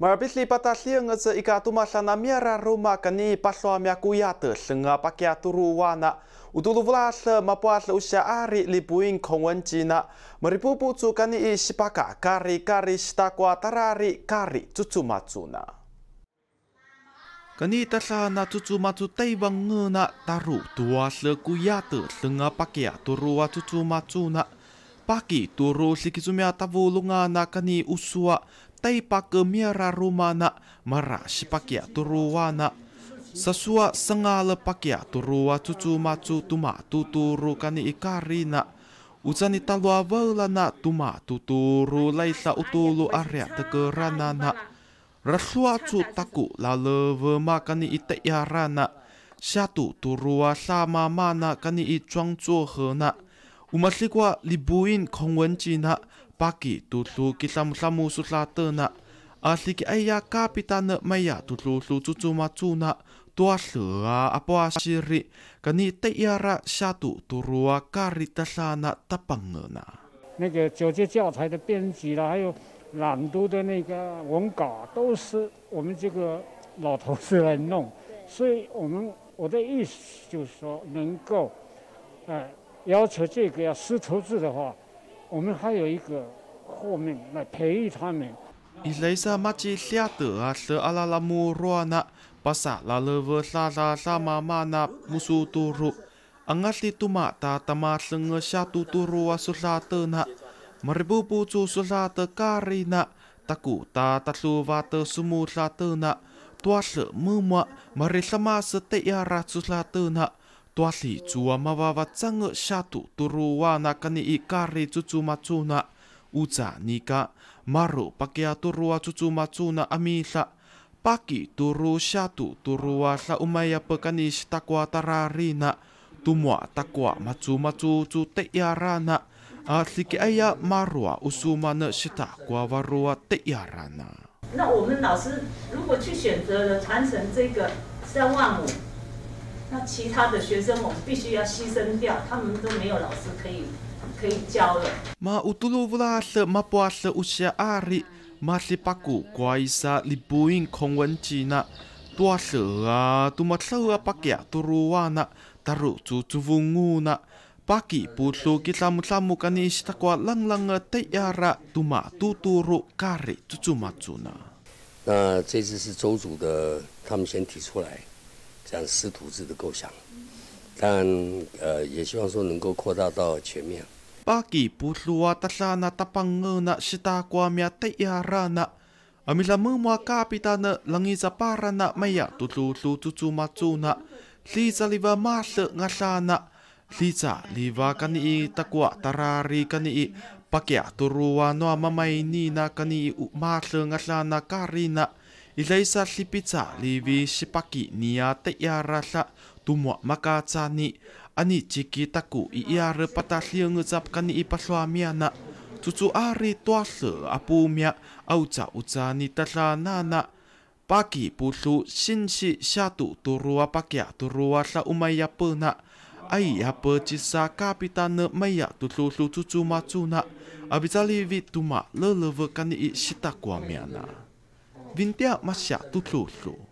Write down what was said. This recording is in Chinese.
Marabitli batalli yngatsa ika tumahlana miara ruma kani palloamia kuyata lynga pakya turuwana. Utuluvlahla mapuahla usya ari libuin kongwanjina. Maripupu tsukani i shipaka kari kari shitakwa tarari kari tsutsumatsuna. Kani tatlana tsutsumatsu taibang ngana taru tuasla kuyata lynga pakya turuwa tsutsumatsuna. Paki turu sikizumia tavu lunga nakani usua tai pake miara rumana mara sipakia wana Sasua sengale pakia turu wa cucu macu tuma tuturu kani ikarina. usani talua na tuma tuturu laisa utulu area na Rasua cu taku lalewe makani ite yarana. Satu turua sama mana kani icuang na 我们说，离不开中国、巴西、突突、吉萨姆、萨摩斯拉特纳，而且这些 capita 呢，没有突突、苏苏、苏马苏纳、托阿啊、阿波阿西里，肯定得要拉上一个突罗卡里塔萨纳、塔邦根啊。那个九学教材的编辑啦，还有朗读的那个文稿，都是我们这个老头子来弄，所以我们我的意思就是说，能够，呃。要求这个要师徒制的话，我们还有一个后面来培育他们。我们老师如果去选择了传承这个三万五。那其他的学生我们必须要牺牲掉，他们都没有老师可以可以教了。那这次是州主的，他们先提出来。这样师徒制的构想。当然，呃，也希望说能够扩大到全面。巴基布鲁瓦达沙那达邦厄那西达瓜米亚泰亚拉那，阿米拉姆莫卡比达那朗伊扎巴拉那迈亚杜鲁鲁杜祖马祖那，里扎里瓦马勒阿沙那，里扎里瓦干尼达瓜达拉里干尼，巴基亚杜鲁瓦诺阿马迈尼那干尼马勒阿沙那卡里那。ilai ilaisa hlipitsa livi sipaki nia teyara hla tumwa maka chani ani chiki taku i iar pata hliang chap kan i pahlwa miana chuchu ari twall apu mia cha ucha ni tala nana paki pulu sinsi satu turua pakya turua hla umaya pena ai apa chisa kapitana maya tutlu lu chuchu machuna abitali vituma lelewe kan i sitakwa miana Vintia Masya Tutlulu.